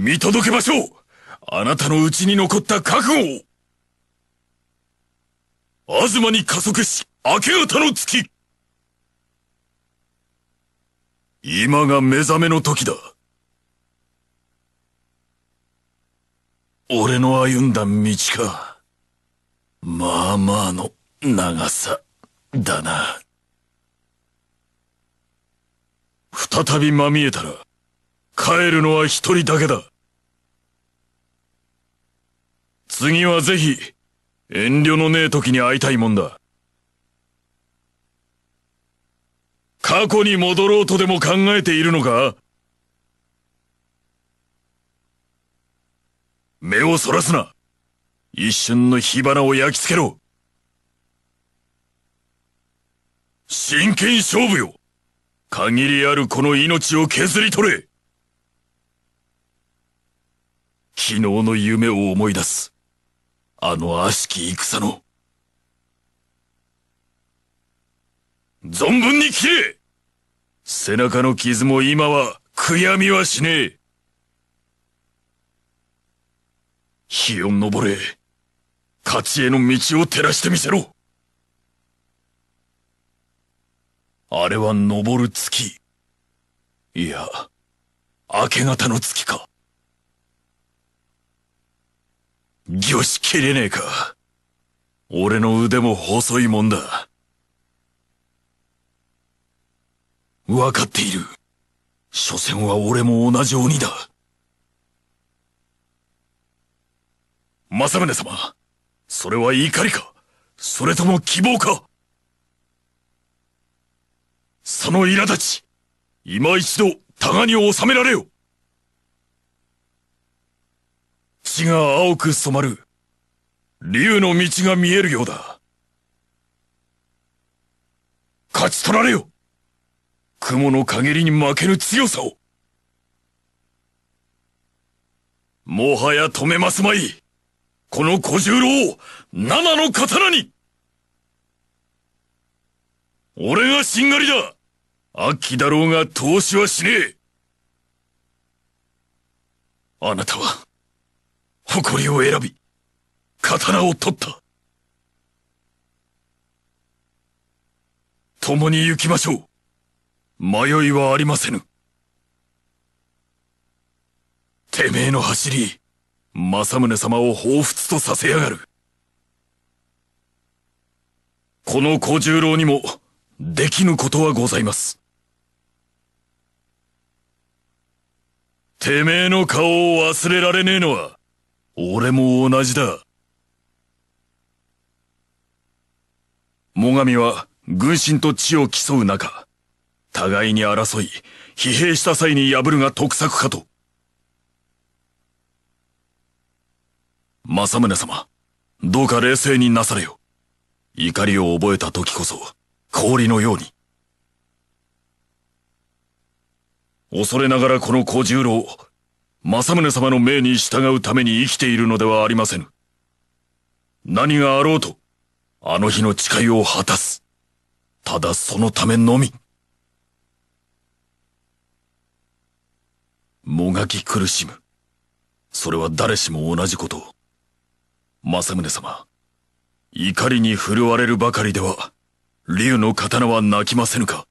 見届けましょうあなたのうちに残った覚悟を東に加速し、明け方の月今が目覚めの時だ。俺の歩んだ道か。まあまあの長さだな。再びまみえたら、帰るのは一人だけだ。次はぜひ、遠慮のねえ時に会いたいもんだ。過去に戻ろうとでも考えているのか目をそらすな一瞬の火花を焼き付けろ真剣勝負よ限りあるこの命を削り取れ昨日の夢を思い出す。あの悪しき戦の。存分に切れ背中の傷も今は悔やみはしねえ。日を登れ。勝ちへの道を照らしてみせろ。あれは昇る月。いや、明け方の月か。魚しきれねえか。俺の腕も細いもんだ。わかっている。所詮は俺も同じ鬼だ。政宗様、それは怒りかそれとも希望かその苛立ち、今一度、互いに収められよ地が青く染まる。竜の道が見えるようだ。勝ち取られよ雲の陰りに負けぬ強さをもはや止めますまいこの小十郎を七の刀に俺がしんがりだ秋だろうが投資はしねえあなたは誇りを選び、刀を取った。共に行きましょう。迷いはありませぬ。てめえの走り、政宗様を彷彿とさせやがる。この小十郎にも、できぬことはございます。てめえの顔を忘れられねえのは、俺も同じだ。最上は軍神と地を競う中、互いに争い、疲弊した際に破るが得策かと。政宗様、どうか冷静になされよ。怒りを覚えた時こそ、氷のように。恐れながらこの小十郎、政宗様の命に従うために生きているのではありませぬ。何があろうと、あの日の誓いを果たす。ただそのためのみ。もがき苦しむ。それは誰しも同じことを。政宗様、怒りに震われるばかりでは、竜の刀は泣きませぬか